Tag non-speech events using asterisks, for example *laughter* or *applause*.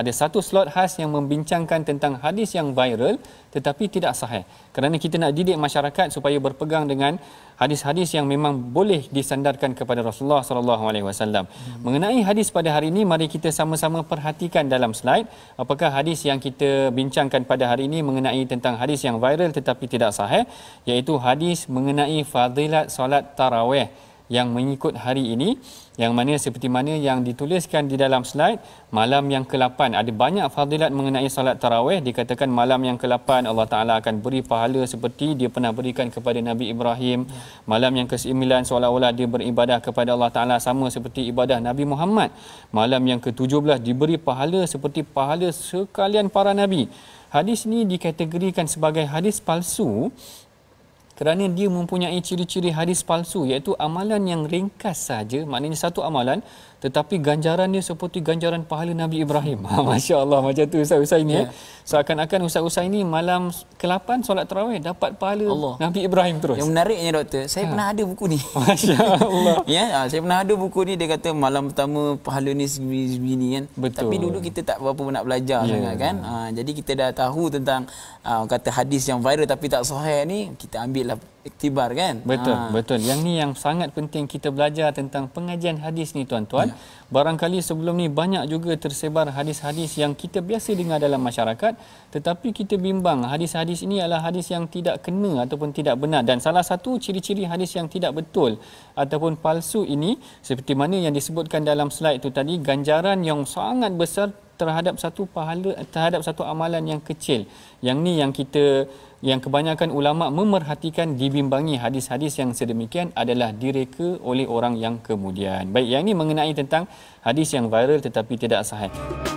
ada satu slot khas yang membincangkan tentang hadis yang viral tetapi tidak sahih. Kerana kita nak didik masyarakat supaya berpegang dengan hadis-hadis yang memang boleh disandarkan kepada Rasulullah sallallahu alaihi wasallam. Mengenai hadis pada hari ini mari kita sama-sama perhatikan dalam slide apakah hadis yang kita bincangkan pada hari ini mengenai tentang hadis yang viral tetapi tidak sahih iaitu hadis mengenai fadilat solat tarawih yang mengikut hari ini yang mana seperti mana yang dituliskan di dalam slide malam yang ke-8 ada banyak fadilat mengenai solat tarawih dikatakan malam yang ke-8 Allah Taala akan beri pahala seperti dia pernah berikan kepada Nabi Ibrahim malam yang ke-9 seolah-olah dia beribadah kepada Allah Taala sama seperti ibadah Nabi Muhammad malam yang ke-17 diberi pahala seperti pahala sekalian para nabi Hadis ini dikategorikan sebagai hadis palsu kerana dia mempunyai ciri-ciri hadis palsu iaitu amalan yang ringkas saja maknanya satu amalan tetapi ganjaran dia seperti ganjaran pahala Nabi Ibrahim. *laughs* Ha, Masya Allah macam tu Ustaz Usai ni. Yeah. Ya. Seakan-akan Ustaz Usai ini malam ke-8 solat terawih dapat pahala Allah. Nabi Ibrahim terus. Yang menariknya doktor, saya ha. pernah ada buku ni. *laughs* Masya Allah. *laughs* ya, ha, saya pernah ada buku ni dia kata malam pertama pahala ni segini kan. Betul. Tapi dulu kita tak berapa nak belajar yeah. sangat kan. Ha, jadi kita dah tahu tentang ha, kata hadis yang viral tapi tak sahih ni kita ambil lah iktibar kan betul ha. betul yang ni yang sangat penting kita belajar tentang pengajian hadis ni tuan-tuan ya. barangkali sebelum ni banyak juga tersebar hadis-hadis yang kita biasa dengar dalam masyarakat tetapi kita bimbang hadis-hadis ini adalah hadis yang tidak kena ataupun tidak benar dan salah satu ciri-ciri hadis yang tidak betul ataupun palsu ini seperti mana yang disebutkan dalam slide tu tadi ganjaran yang sangat besar terhadap satu pahala terhadap satu amalan yang kecil yang ni yang kita yang kebanyakan ulama memerhatikan dibimbangi hadis-hadis yang sedemikian adalah direka oleh orang yang kemudian baik yang ini mengenai tentang hadis yang viral tetapi tidak sahih